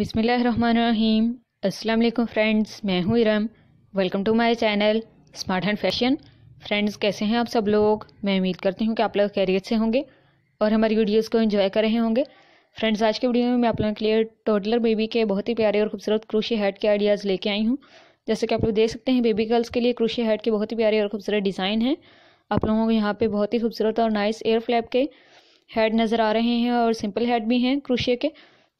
बिसमीम अस्सलाम फ्रेंड्स मैं हूँ Iram welcome to my channel smart and fashion friends कैसे हैं आप सब लोग मैं उम्मीद करती हूँ कि आप लोग कैरियर से होंगे और हमारी वीडियोस को एंजॉय कर रहे होंगे फ्रेंड्स आज के वीडियो में मैं आप लोगों के लिए टोटलर बेबी के बहुत ही प्यारे और खूबसूरत क्रूशी हेड के आइडियाज़ लेके आई हूँ जैसे कि आप लोग देख सकते हैं बेबी गर्ल्स के लिए क्रूशी हेड के बहुत ही प्यारे और खूबसूरत डिज़ाइन हैं आप लोगों को यहाँ पर बहुत ही खूबसूरत और नाइस एयर फ्लैप के हेड नज़र आ रहे हैं और सिंपल हेड भी हैं क्रूशे के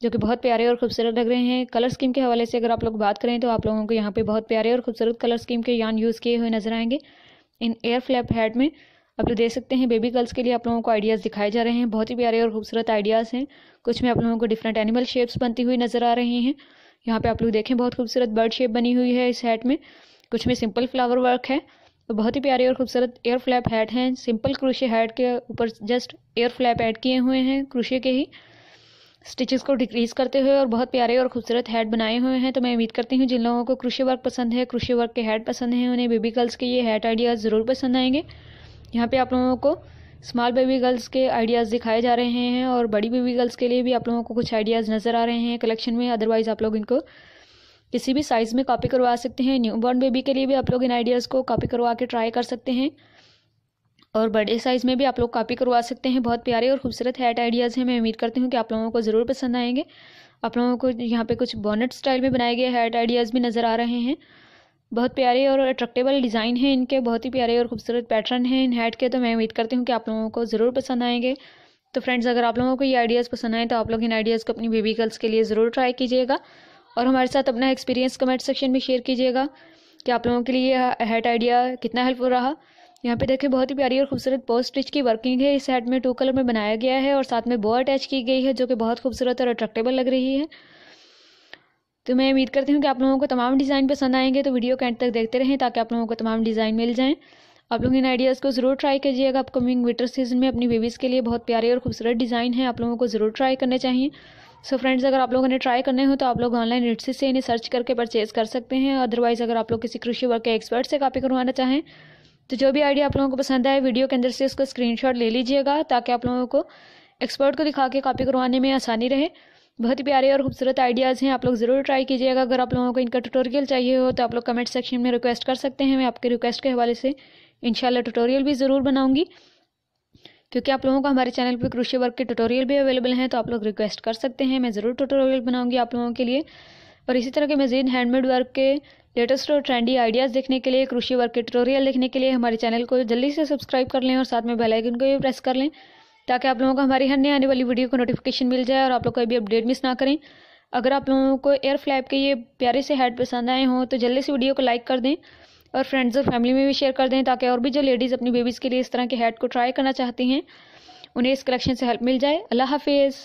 जो कि बहुत प्यारे और खूबसूरत लग रहे हैं कलर स्कीम के हवाले से अगर आप लोग बात करें तो आप लोगों को यहाँ पे बहुत प्यारे और खूबसूरत कलर स्कीम के यान यूज़ किए हुए नजर आएंगे इन एयर फ्लैप हेड में आप लोग देख सकते हैं बेबी गर्ल्स के लिए आप लोगों को आइडियाज़ दिखाए जा रहे हैं बहुत ही प्यारे और खूबसूरत आइडियाज़ हैं कुछ में आप लोगों को डिफरेंट एनिमल शेप्स बनती हुई नज़र आ रही हैं यहाँ पे आप लोग देखें बहुत खूबसूरत बर्ड शेप बनी हुई है इस हैट में कुछ में सिंपल फ्लावर वर्क है तो बहुत ही प्यारे और खूबसूरत एयर फ्लैप हेड हैं सिंपल क्रूशे हेड के ऊपर जस्ट एयर फ्लैप ऐड किए हुए हैं क्रूशे के ही स्टिचेस को डिक्रीज़ करते हुए और बहुत प्यारे और खूबसूरत हेड बनाए हुए हैं तो मैं उम्मीद करती हूँ जिन लोगों को कृषि वर्क पसंद है कृषि वर्क के हेड पसंद हैं उन्हें बेबी गर्ल्स के ये हेड आइडियाज़ ज़रूर पसंद आएंगे यहाँ पे आप लोगों को स्मॉल बेबी गर्ल्स के आइडियाज़ दिखाए जा रहे हैं और बड़ी बेबी गर्ल्स के लिए भी आप लोगों को कुछ आइडियाज़ नज़र आ रहे हैं कलेक्शन में अदरवाइज़ आप लोग इनको किसी भी साइज़ में कॉपी करवा सकते हैं न्यू बॉर्न बेबी के लिए भी आप लोग इन आइडियाज़ को कॉपी करवा के ट्राई कर सकते हैं और बड़े साइज़ में भी आप लोग कॉपी करवा सकते हैं बहुत प्यारे और खूबसूरत हेट आइडियाज़ हैं मैं उम्मीद करती हूँ कि आप लोगों को ज़रूर पसंद आएंगे आप लोगों को यहाँ पे कुछ बोनट स्टाइल में बनाए गए हेट आइडियाज़ भी नज़र आ रहे हैं बहुत प्यारे और अट्रैक्टेबल डिज़ाइन हैं इनके बहुत ही प्यारे और खूबसूरत पैटर्न हैं इन हेट के तो मैं उम्मीद करती हूँ कि आप लोगों को ज़रूर पसंद आएंगे तो फ्रेंड्स अगर आप लोगों को ये आइडियाज़ पसंद आए तो आप लोग इन आइडियाज़ को अपनी बेबी गर्ल्स के लिए ज़रूर ट्राई कीजिएगा और हमारे साथ अपना एक्सपीरियंस कमेंट सेक्शन में शेयर कीजिएगा कि आप लोगों के लिए हेट आइडिया कितना हेल्पफुल रहा यहाँ पे देखें बहुत ही प्यारी और खूबसूरत पोस्ट स्टिच की वर्किंग है इस हेड में टू कलर में बनाया गया है और साथ में बो अटैच की गई है जो कि बहुत खूबसूरत और अट्रैक्टेबल लग रही है तो मैं उम्मीद करती हूँ कि आप लोगों को तमाम डिज़ाइन पसंद आएंगे तो वीडियो के एंड तक देखते रहें ताकि आप लोगों को तमाम डिज़ाइन मिल जाएँ आप लोग इन आइडियाज़ को ज़रूर ट्राई कीजिएगा अपकमिंग विंटर सीजन में अपनी बेबीज़ के लिए बहुत प्यारे और खूबसूरत डिज़ाइन है आप लोगों को ज़रूर ट्राई करने चाहिए सो so फ्रेंड्स अगर आप लोगों ने ट्राई करने हो तो आप लोग ऑनलाइन रेट्सी से इन्हें सर्च करके परचेज़ कर सकते हैं अदरवाइज़ अगर आप लोग किसी कृषि वर्क के एक्सपर्ट से कॉपी करवाना चाहें तो जो भी आइडिया आप लोगों को पसंद आए वीडियो के अंदर से इसको स्क्रीनशॉट ले लीजिएगा ताकि आप लोगों को एक्सपर्ट को दिखा के कॉपी करवाने में आसानी रहे बहुत ही प्यारे और खूबसूरत आइडियाज़ हैं आप लोग ज़रूर ट्राई कीजिएगा अगर आप लोगों को इनका ट्यूटोरियल चाहिए हो तो आप लोग कमेंट सेक्शन में रिक्वेस्ट कर सकते हैं मैं आपके रिक्वेस्ट के हवाले से इनशाला ट्यूटोरियल भी ज़रूर बनाऊँगी क्योंकि आप लोगों को हमारे चैनल पर कृषि वर्क के टूटोरियल भी अवेलेबल हैं तो आप लोग रिक्वेस्ट कर सकते हैं मैं ज़रूर टूटोरियल बनाऊँगी आप लोगों के लिए और इसी तरह के मज़ीद हैंडमेड वर्क के लेटेस्ट और ट्रेंडी आइडियाज़ देखने के लिए कृषि वर्क के ट्यूटोरियल देखने के लिए हमारे चैनल को जल्दी से सब्सक्राइब कर लें और साथ में बेल आइकन को भी प्रेस कर लें ताकि आप लोगों को हमारी हर नई आने वाली वीडियो को नोटिफिकेशन मिल जाए और आप लोग कोई भी अपडेट मिस ना करें अगर आप लोगों को एयर फ्लैप के ये प्यारे से हेड पसंद आए हों तो जल्दी से वीडियो को लाइक कर दें और फ्रेंड्स और फैमिली में भी शेयर कर दें ताकि और भी जो लेडीज़ अपनी बेबीज़ के लिए इस तरह के हेड को ट्राई करना चाहती हैं उन्हें इस कलेक्शन से हेल्प मिल जाए अल्लाह हाफिज़